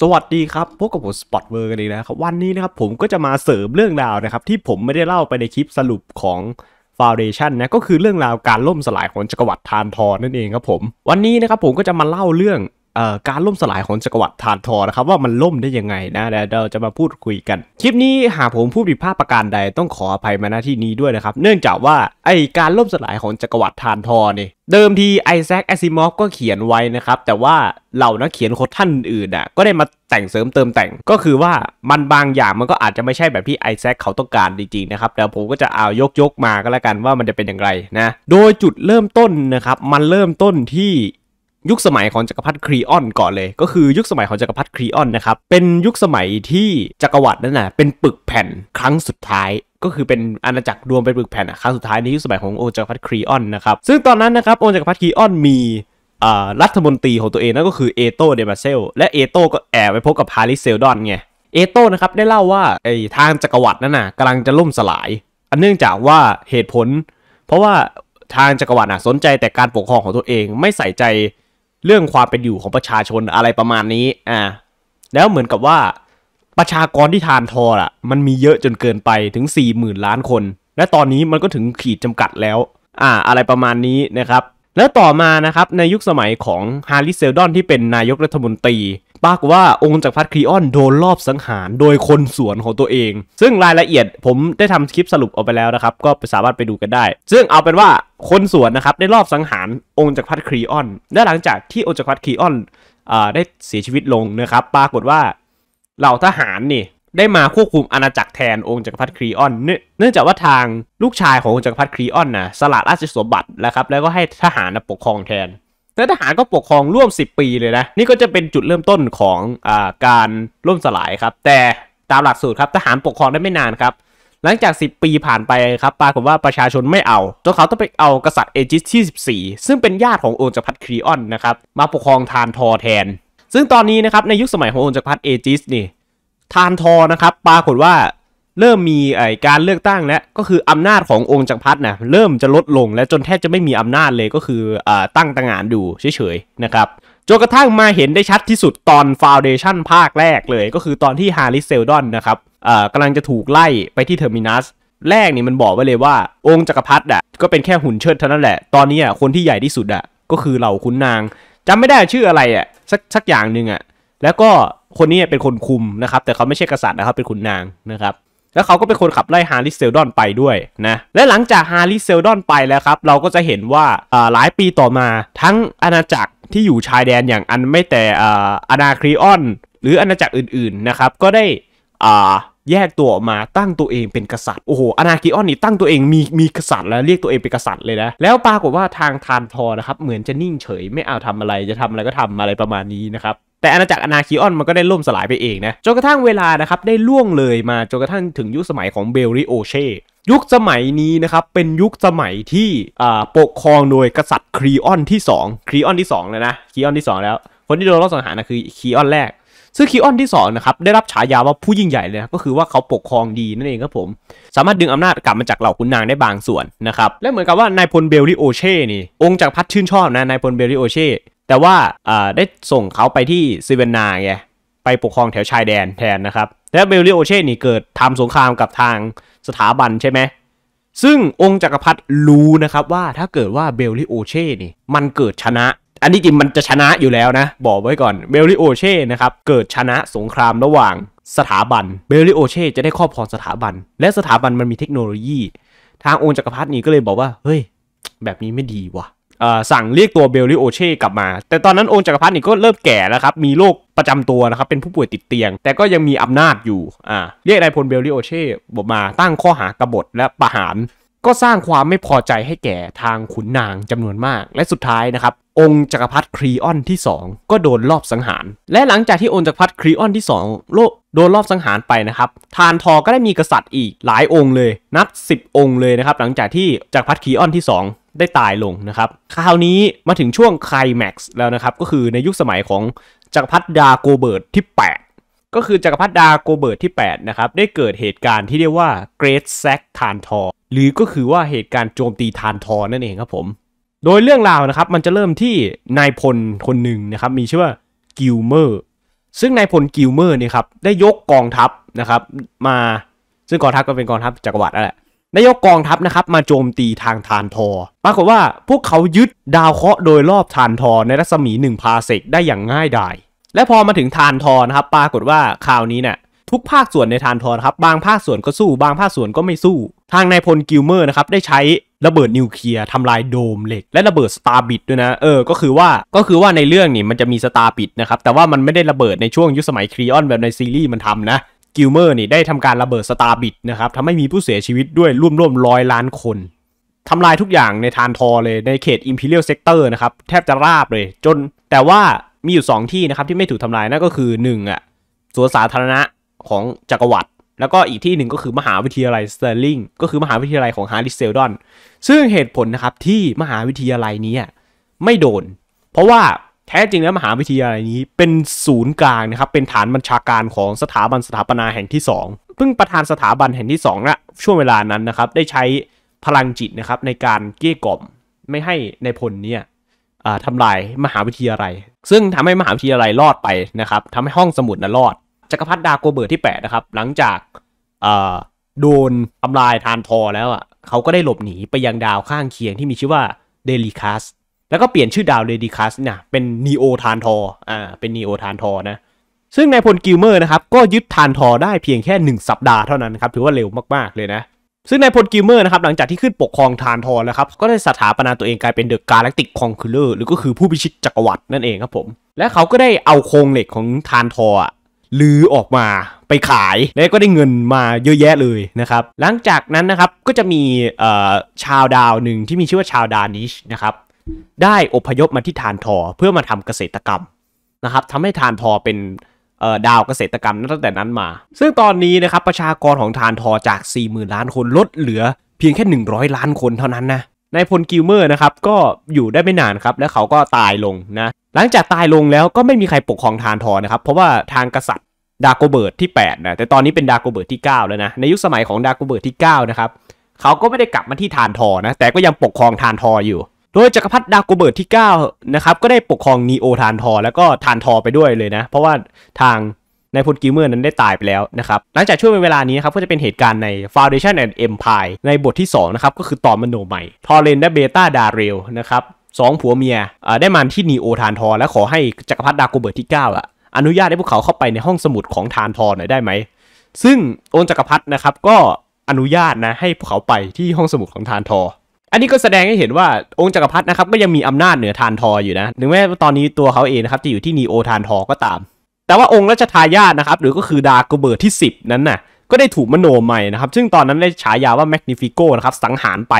สวัสดีครับพบกับผมสปอตเวอร์กันอีกนะครับวันนี้นะครับผมก็จะมาเสริมเรื่องราวนะครับที่ผมไม่ได้เล่าไปในคลิปสรุปของฟาวเดชันนะก็คือเรื่องราวการล่มสลายของจักรวรรดิทานทอนั่นเองครับผม วันนี้นะครับผมก็จะมาเล่าเรื่องการล่มสลายของจักรวรรดิทานทอนะครับว่ามันล่มได้ยังไงนะเดี๋ยวเราจะมาพูดคุยกัน คลิปนี้หากผมพูดผิดพลาดประการใดต้องขออภัยมาณที่นี้ด้วยนะครับเนื่องจากว่าไอการล่มสลายของจักรวรรดิทานทอนี่เดิมทีไอแซคแอซิมอฟก็เขียนไว้นะครับแต่ว่าเหล่านักเขียนคนท่านอื่นอ่ะก็ได้มาแต่งเสริมเติมแต่งก็คือว่ามันบางอย่างมันก็อาจจะไม่ใช่แบบที่ไอแซคเขาต้องการจริงๆนะครับแต่ผมก็จะเอายกยกมาก็แล้วกันว่ามันจะเป็นอย่างไรนะโดยจุดเริ่มต้นนะครับมันเริ่มต้นที่ยุคสมัยของจักรพรรดิครีออนก่อนเลย ก็คือยุคสมัยของจักรพรรดิครีออนนะครับเป็นยุคสมัยที่จักรวรรดินั่นแหะเป็นปึกแผ่นครั้งสุดท้าย ก็คือเป็นอาณาจักรรวมเป็นปึกแผ่นครั้งสุดท้ายในยุคสมัยขององค์จักรพรรดิครีออนนะครับซึ่งตอนนั้นนะครับองค์จักรพรรดิครีออนมีรัฐมนตรีของตัวเองนั่นก็คือเอโตเดมาเซลและเอโตก็แอบไปพบกับพาริเซลดอนไงเอโตนะครับได้เล่าว่าไอ้ทางจักรวรรดินั่นน่ะกำลังจะล่มสลาย อันเนื่องจากว่าเหตุผล เพราะว่าทางจักรวรรดิสนใจแต่การปกครองของตัวเองไม่ใส่ใจเรื่องความเป็นอยู่ของประชาชนอะไรประมาณนี้ อ่า แล้วเหมือนกับว่าประชากรที่ทานทอล่ะ มันมีเยอะจนเกินไปถึง4ี่หมื่นล้านคน และตอนนี้มันก็ถึงขีดจำกัดแล้ว อ่า อะไรประมาณนี้นะครับ แล้วต่อมานะครับ ในยุคสมัยของฮาริเซลดอนที่เป็นนายกรัฐมนตรีปรากว่าองค์จักรพรรดิครีออนโดนรอบสังหารโดยคนสวนของตัวเอง ซึ่งรายละเอียดผมได้ทำคลิปสรุปเอาไปแล้วนะครับ ก็สามารถไปดูกันได้ ซึ่งเอาเป็นว่าคนสวนนะครับได้รอบสังหารองค์จักรพรรดิครีออน และหลังจากที่องค์จักรพรรดิครีออนได้เสียชีวิตลงนะครับ ปรากฏว่าเหล่าทหารนี่ได้มาควบคุมอาณาจักรแทนองค์จักรพรรดิครีออน เนื่องจากว่าทางลูกชายขององค์จักรพรรดิครีออนนะสละราชสมบัติแล้วครับ แล้วก็ให้ทหารปกครองแทนและทหารก็ปกครองร่วม 10 ปีเลยนะ นี่ก็จะเป็นจุดเริ่มต้นของอการล่มสลายครับ แต่ตามหลักสูตรครับทหารปกครองได้ไม่นานครับ หลังจาก 10 ปีผ่านไปครับปรากฏว่าประชาชนไม่เอาจนเขาต้องไปเอากษัตริย์เอจิสที่14ซึ่งเป็นญาติขององค์จักรพรรดิครีออนนะครับ มาปกครองทานทอ แทน ซึ่งตอนนี้นะครับในยุคสมัยขององค์จักรพรรดิเอจิสนี่ทานทอนะครับปรากฏว่าเริ่มมีไอการเลือกตั้งแล้วก็คืออำนาจขององค์จักรพรรดินะเริ่มจะลดลงและจนแทบจะไม่มีอำนาจเลยก็คืออตั้งต่างานดูเฉยๆนะครับจนกระทั่งมาเห็นได้ชัดที่สุดตอนฟาวเดชั่นภาคแรกเลย ก็คือตอนที่ฮาริสเซลดอนนะครับกำลังจะถูกไล่ไปที่เทอร์มินัสแรกนี่มันบอกไว้เลยว่าองค์จักรพรรดิอ่ะก็เป็นแค่หุ่นเชิดเท่านั้นแหละตอนนี้อ่ะคนที่ใหญ่ที่สุดอ่ะก็คือเหล่าขุนนางจำไม่ได้ชื่ออะไรอ่ะสักสักอย่างหนึ่งอ่ะแล้วก็คนนี้เป็นคนคุมนะครับ แต่เขาไม่ใช่กษัตริย์นะครับเป็นขุนนางนะครับแล้วเขาก็เป็นคนขับไล่ฮาริเซลดอนไปด้วยนะ และหลังจากฮาริเซลดอนไปแล้วครับ เราก็จะเห็นว่าหลายปีต่อมา ทั้งอาณาจักรที่อยู่ชายแดนอย่างอันไม่แต่อาณาครีออน หรืออาณาจักรอื่นๆนะครับ ก็ได้แยกตัวออกมาตั้งตัวเองเป็นกษัตริย์ โอ้โหอนาคิออน นี่ตั้งตัวเองมีมีกษัตริย์แล้วเรียกตัวเองเป็น กษัตริย์เลยนะ แล้วปรากฏว่าทางทานทอนะครับ เหมือนจะนิ่งเฉยไม่เอาทำอะไร จะทำอะไรก็ทำอะไรประมาณนี้นะครับแต่อาณาจักรอนาคิออนมันก็ได้ล่มสลายไปเองนะจนกระทั่งเวลานะครับได้ล่วงเลยมาจนกระทั่งถึงยุคสมัยของเบลริโอเช ยุคสมัยนี้นะครับเป็นยุคสมัยที่ปกครองโดยกษัตริย์ครีออนที่ 2ครีออนที่2เลยนะครีออนที่2แล้วคนที่โดนรอบสังหารนะคือครีออนแรก ซึ่งครีออนที่2นะครับได้รับฉายาว่าผู้ยิ่งใหญ่เลยนะก็คือว่าเขาปกครองดีนั่นเองครับผมสามารถดึงอำนาจกลับมาจากเหล่าขุนนางได้บางส่วนนะครับและเหมือนกับว่านายพลเบลลิโอเช่นี่องค์จากพัดชื่นชอบนะนายพลเบลลิโอเช่แต่ว่าได้ส่งเขาไปที่ซิเวนนาไงไปปกครองแถวชายแดนแทนนะครับ แล้วเบลลิโอเช่นี่เกิดทำสงครามกับทางสถาบันใช่ไหมซึ่งองค์จักรพรรดิรู้นะครับว่าถ้าเกิดว่าเบลลิโอเช่นี่ มันเกิดชนะ อันนี้จริงมันจะชนะอยู่แล้วนะ บอกไว้ก่อนเบลลิโอเช่นะครับ เกิดชนะสงครามระหว่างสถาบันเบลลิโอเช่จะได้ครอบครองสถาบัน และสถาบันมันมีเทคโนโลยี ทางองค์จักรพรรดินี่ก็เลยบอกว่าเฮ้ยแบบนี้ไม่ดีว่ะสั่งเรียกตัวเบลลิโอเช่กลับมา แต่ตอนนั้น องค์จักรพรรดินี่ก็เริ่มแก่แล้วครับ มีโรคประจำตัวนะครับ เป็นผู้ป่วยติดเตียง แต่ก็ยังมีอำนาจอยู่ อ่า เรียกนายพลเบลลิโอเช่บอกมา ตั้งข้อหากบฏและประหาร ก็สร้างความไม่พอใจให้แก่ทางขุนนางจำนวนมาก และสุดท้ายนะครับ องค์จักรพรรดิครีออนที่ 2 ก็โดนลอบสังหาร และหลังจากที่องค์จักรพรรดิครีออนที่2โลโดนรอบสังหารไปนะครับ ทานทอก็ได้มีกษัตริย์อีกหลายองค์เลย นับ 10 องค์เลยนะครับหลังจากที่จักรพรรดิครีออนที่ 2ได้ตายลงนะครับ คราวนี้มาถึงช่วงไคลแม็กซ์แล้วนะครับ ก็คือในยุคสมัยของจักรพรรดิดาโกเบิร์ตที่ 8 ก็คือจักรพรรดิดาโกเบิร์ตที่ 8 นะครับ ได้เกิดเหตุการณ์ที่เรียกว่าเกรทแซกทานทอหรือก็คือว่าเหตุการณ์โจมตีทานทอนั่นเองครับผม โดยเรื่องราวนะครับมันจะเริ่มที่นายพลคนหนึ่งนะครับ มีชื่อว่ากิลเมอร์ซึ่งนายพลกิลเมอร์เนี่ยครับได้ยกกองทัพนะครับมาซึ่งกองทัพก็เป็นกองทัพจักรวรรดินั่นแหละนายกกองทัพนะครับ มาโจมตีทางทานทอปรากฏว่าพวกเขายึดดาวเคราะห์โดยรอบทานทอ ในรัศมี1พาเซกได้อย่างง่ายดายและพอมาถึงทานทอนะครับปรากฏว่าคราวนี้เนะี่ยทุกภาคส่วนในทานทอนครับบางภาคส่วนก็สู้บางภาคส่วนก็ไม่สู้ ทางนายพลกิลเมอร์นะครับได้ใช้ระเบิดนิวเคลียร์ทำลายโดมเหล็ก และระเบิดสตาร์บิดด้วยนะเออก็คือว่าก็คือว่าในเรื่องนี่มันจะมีสตาร์บิดนะครับแต่ว่ามันไม่ได้ระเบิดในช่วงยุคสมัยครีออนแบบในซีรีส์มันทำนะกิลเมอร์นี่ได้ทำการระเบิดสตาร์บิดนะครับทำให้มีผู้เสียชีวิตด้วยร่วมร่วมร้อยล้านคนทำลายทุกอย่างในทานทอเลยในเขตอิมพีเรียลเซกเตอร์นะครับ แทบจะราบเลย จนแต่ว่ามีอยู่ 2 ที่นะครับที่ไม่ถูกทำลายนั่นก็คือ1อ่ะ สวนสาธารณะของจักรวรรดิแล้วก็อีกที่หนึ่งก็คือมหาวิทยาลัยสเตอร์ลิงก็คือมหาวิทยาลัยของฮาริสเซลดอนซึ่งเหตุผลนะครับที่มหาวิทยาลัยนี้ไม่โดน เพราะว่าแท้จริงแล้วมหาวิทยาลัยนี้เป็นศูนย์กลางนะครับเป็นฐานบัญชาการของสถาบันสถาปนาแห่งที่2เพิ่งประธานสถาบันแห่งที่2นะช่วงเวลานั้นนะครับได้ใช้พลังจิตนะครับในการเกลี้ยกล่อมไม่ให้ในพลเนี่ยทำลายมหาวิทยาลัยซึ่งทำให้มหาวิทยาลัยรอดไปนะครับทำให้ห้องสมุดนั่นรอดจักรพรรดิดาโกเบิร์ตที่8นะครับหลังจากโดนทำลายทานทอแล้วอ่ะเขาก็ได้หลบหนีไปยังดาวข้างเคียงที่มีชื่อว่าเดลิคัสแล้วก็เปลี่ยนชื่อดาวเรดิคัสเนี่ยเป็นนีโอทานทออ่าเป็นนีโอทานทอนะซึ่งนายพลกิลเมอร์นะครับ ก็ยึดทานทอได้เพียงแค่ 1 สัปดาห์เท่านั้นครับถือว่าเร็วมากๆเลยนะ ซึ่งนายพลกิลเมอร์นะครับหลังจากที่ขึ้นปกครองทานทอแล้วครับก็ได้สถาปนาตัวเองกลายเป็นเดอะกาแล็กติกคอนคูเลอร์ หรือก็คือผู้พิชิตจักรวรรดินั่นเองครับผม และเขาก็ได้เอาโครงเหล็กของทานทอลือออกมาไปขายแล้วก็ได้เงินมาเยอะแยะเลยนะครับหลังจากนั้นนะครับก็จะมีชาวดาวหนึ่งที่มีชื่อว่าชาวดานิชนะครับได้อพยพมาที่ทานทอเพื่อมาทำเกษตรกรรมนะครับทำให้ทานทอเป็นดาวเกษตรกรรมตั้งแต่นั้นมา ซึ่งตอนนี้นะครับประชากรของทานทอจาก4ี่หมล้านคนลดเหลือเพียงแค่ 100 ล้านคนเท่านั้นนะนายพลกิลเมอร์นะครับก็อยู่ได้ไม่นานครับ แล้วเขาก็ตายลงนะหลังจากตายลงแล้วก็ไม่มีใครปกครองทานทอนะครับ เพราะว่าทางกษัตริย์ดาโกเบิร์ตที่8นะแต่ตอนนี้เป็นดาโกเบิร์ตที่ 9 แล้วนะในยุคสมัยของดาโกเบิร์ตที่9นะครับเขาก็ไม่ได้กลับมาที่ทานทอนะแต่ก็ยังปกครองทานทออยู่โดยจักรพรรดิดาโกเบิร์ตที่ 9 นะครับก็ได้ปกครองนีโอทานทอ แล้วก็ทานทอไปด้วยเลยนะ เพราะว่าทางนายพลกิเมอร์นั้นได้ตายไปแล้วนะครับ หลังจากช่วงเวลานี้นครับก็จะเป็นเหตุการณ์ใน Foundation and Empire ในบทที่ 2 นะครับก็คือตอนมโนใหม่ทอเรนและเบต้าดาเรลนะครับสองผัวเมียได้มาที่นีโอทานทอ และขอให้จักรพรรดิดาโกเบิร์ตที่ 9 อ่ะอนุญาตให้พวกเขาเข้าไปในห้องสมุดของทานทอหน่อยได้ไหมซึ่งโอนจักรพรรดินะครับก็อนุญาตนะให้พวกเขาไปที่ห้องสมุดของทานทออันนี้ก็แสดงให้เห็นว่าองค์จักรพรรดินะครับก็ยังมีอำนาจเหนือทานทออยู่นะถึงแม้ตอนนี้ตัวเขาเองนะครับจะอยู่ที่นีโอทานทอก็ตาม แต่ว่าองค์ราชทายาทนะครับหรือก็คือดาโกเบิร์ตที่ 10 นั้นนะ่ะก็ได้ถูกมโนใหม่นะครับซึ่งตอนนั้นได้ฉายาว่าแมกนิฟิโกนะครับสังหารไป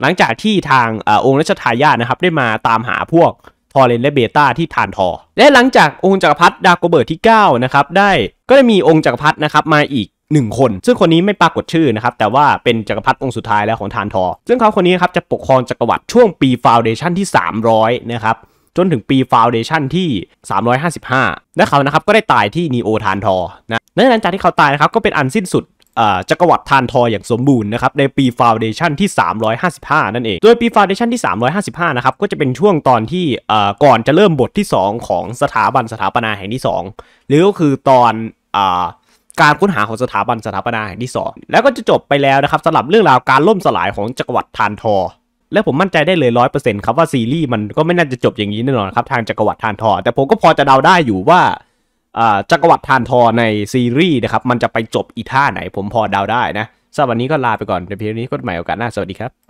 หลังจากที่ทางอองค์ราชทายาทนะครับได้มาตามหาพวกทอเรนและเบต้าที่ทานทอ และหลังจากองค์จักรพรรดิดาโกเบิร์ตที่9นะครับได้ก็ได้มีองค์จักรพรรดินะครับมาอีกหนึ่งคนซึ่งคนนี้ไม่ปรากฏชื่อนะครับแต่ว่าเป็นจักรพรรดิองค์สุดท้ายแล้วของทานทอซึ่งเขาคนนี้ครับจะปกครองจักรวรรดิช่วงปีฟาวเดชันที่300นะครับจนถึงปีฟาวเดชันที่355และเขานะครับก็ได้ตายที่นีโอทานทอนะหลังจากที่เขาตายนะครับก็เป็นอันสิ้นสุดจักรวรรดิทานทออย่างสมบูรณ์นะครับในปีฟาวเดชันที่355นั่นเองโดยปีฟาวเดชันที่355นะครับก็จะเป็นช่วงตอนที่ก่อนจะเริ่มบทที่ 2 ของสถาบันสถาปนาแห่งที่ 2 หรือก็คือตอนการค้นหาของสถาบันสถาปนาแห่งที่ 2 แล้วก็จะจบไปแล้วนะครับสำหรับเรื่องราว การล่มสลายของจักรวรรดิทานทอ และผมมั่นใจได้เลยร้อยเปอร์เซ็นต์ครับว่าซีรีส์มันก็ไม่น่าจะจบอย่างนี้แน่นอนครับทางจักรวรรดิทานทอ แต่ผมก็พอจะเดาได้อยู่ว่าจักรวรรดิทานทอในซีรีส์นะครับมันจะไปจบอีท่าไหน ผมพอเดาได้นะสำหรับวันนี้ก็ลาไปก่อน ในเพียงนี้ก็ใหม่โอกาสหน้าสวัสดีครับ